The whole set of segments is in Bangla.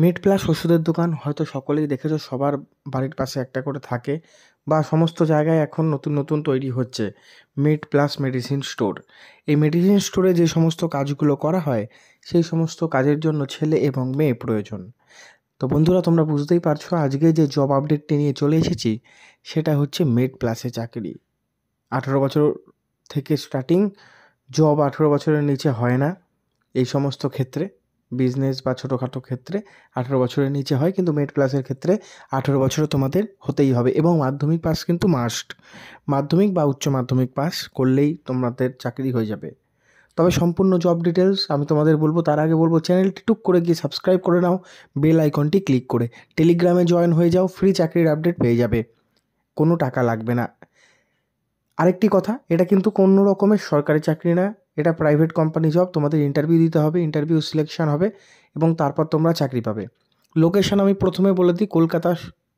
মিড প্লাস ওষুধের দোকান হয়তো সকলেই দেখেছো সবার বাড়ির পাশে একটা করে থাকে বা সমস্ত জায়গায় এখন নতুন নতুন তৈরি হচ্ছে মিড প্লাস মেডিসিন স্টোর এই মেডিসিন স্টোরে যে সমস্ত কাজগুলো করা হয় সেই সমস্ত কাজের জন্য ছেলে এবং মেয়ে প্রয়োজন তো বন্ধুরা তোমরা বুঝতেই পারছো আজকে যে জব আপডেটটি নিয়ে চলে এসেছি সেটা হচ্ছে মেড প্লাসে চাকরি আঠেরো বছর থেকে স্টার্টিং জব আঠেরো বছরের নিচে হয় না এই সমস্ত ক্ষেত্রে বিজনেস বা ছোটোখাটো ক্ষেত্রে আঠেরো বছরের নিচে হয় কিন্তু মেড ক্লাসের ক্ষেত্রে আঠেরো বছর তোমাদের হতেই হবে এবং মাধ্যমিক পাস কিন্তু মাস্ট মাধ্যমিক বা উচ্চ মাধ্যমিক পাস করলেই তোমাদের চাকরি হয়ে যাবে তবে সম্পূর্ণ জব ডিটেলস আমি তোমাদের বলবো তার আগে বলবো চ্যানেলটি টুক করে গিয়ে সাবস্ক্রাইব করে নাও বেল আইকনটি ক্লিক করে টেলিগ্রামে জয়েন হয়ে যাও ফ্রি চাকরির আপডেট পেয়ে যাবে কোনো টাকা লাগবে না আরেকটি কথা এটা কিন্তু কোনো রকমের সরকারি চাকরি না এটা প্রাইভেট কোম্পানি জব তোমাদের ইন্টারভিউ দিতে হবে ইন্টারভিউ সিলেকশন হবে এবং তারপর তোমরা চাকরি পাবে লোকেশন আমি প্রথমে বলে দিই কলকাতা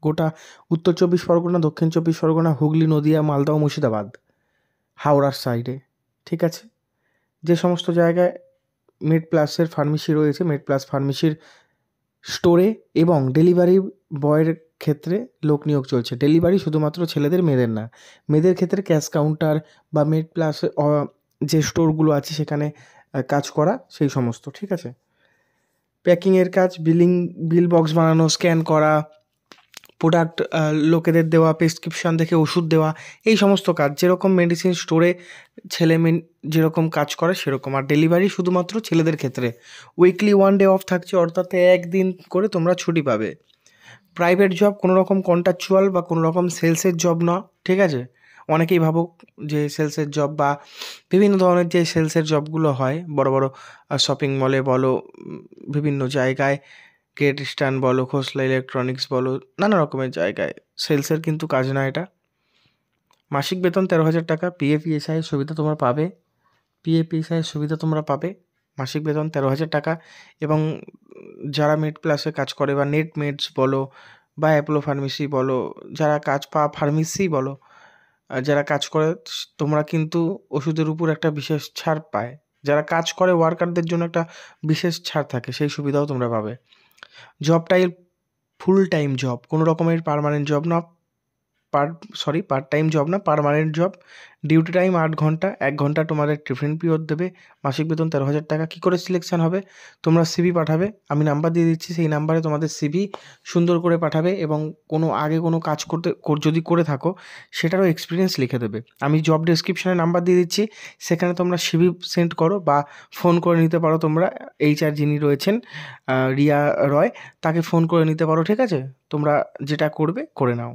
গোটা উত্তর চব্বিশ পরগনা দক্ষিণ চব্বিশ পরগনা হুগলি নদিয়া মালদহ মুর্শিদাবাদ হাওড়ার সাইডে ঠিক আছে যে সমস্ত জায়গায় মেড প্লাসের ফার্মেসি রয়েছে মেড প্লাস ফার্মেসির স্টোরে এবং ডেলিভারি বয়ের ক্ষেত্রে লোক নিয়োগ চলছে ডেলিভারি শুধুমাত্র ছেলেদের মেয়েদের না মেয়েদের ক্ষেত্রে ক্যাশ কাউন্টার বা মেড প্লাস যে স্টোরগুলো আছে সেখানে কাজ করা সেই সমস্ত ঠিক আছে প্যাকিংয়ের কাজ বিলিং বিল বক্স বানানো স্ক্যান করা প্রোডাক্ট লোকেদের দেওয়া প্রেসক্রিপশান দেখে ওষুধ দেওয়া এই সমস্ত কাজ যেরকম মেডিসিন স্টোরে ছেলে মেয়ে যেরকম কাজ করে সেরকম আর ডেলিভারি শুধুমাত্র ছেলেদের ক্ষেত্রে উইকলি ওয়ান ডে অফ থাকছে অর্থাৎ একদিন করে তোমরা ছুটি পাবে প্রাইভেট জব কোনো রকম কন্ট্রাকচুয়াল বা কোনো রকম সেলসের জব না ঠিক আছে অনেকেই ভাবুক যে সেলসের জব বা বিভিন্ন ধরনের যে সেলসের জবগুলো হয় বড় বড় শপিং মলে বলো বিভিন্ন জায়গায় গ্রেট স্টান বলো খোসলা ইলেকট্রনিক্স বলো নানা রকমের জায়গায় সেলসের কিন্তু কাজ না এটা মাসিক বেতন তেরো হাজার টাকা পিএপিএসআইয়ের সুবিধা তোমরা পাবে পিএপিএসআইয়ের সুবিধা তোমরা পাবে মাসিক বেতন তেরো হাজার টাকা এবং যারা মেড প্লাসে কাজ করে বা নেট মেডস বলো বা অ্যাপোলো ফার্মেসি বলো যারা কাজ পা ফার্মেসি বলো যারা কাজ করে তোমরা কিন্তু ওষুধের উপর একটা বিশেষ ছাড় পায় যারা কাজ করে ওয়ার্কারদের জন্য একটা বিশেষ ছাড় থাকে সেই সুবিধাও তোমরা পাবে জবটাই ফুল টাইম জব কোনো রকমের পারমানেন্ট জব না পার সরি পার্ট টাইম জব না পারমানেন্ট জব ডিউটি টাইম আট ঘন্টা এক ঘন্টা তোমাদের টিফিন পিরিয়ড দেবে মাসিক বেতন তেরো হাজার টাকা কী করে সিলেকশান হবে তোমরা সিভি পাঠাবে আমি নাম্বার দিয়ে দিচ্ছি সেই নাম্বারে তোমাদের সিভি সুন্দর করে পাঠাবে এবং কোনো আগে কোনো কাজ করতে যদি করে থাকো সেটারও এক্সপিরিয়েন্স লিখে দেবে আমি জব ডিসক্রিপশানে নাম্বার দিয়ে দিচ্ছি সেখানে তোমরা সিভি সেন্ড করো বা ফোন করে নিতে পারো তোমরা এইচআর যিনি রয়েছেন রিয়া রয় তাকে ফোন করে নিতে পারো ঠিক আছে তোমরা যেটা করবে করে নাও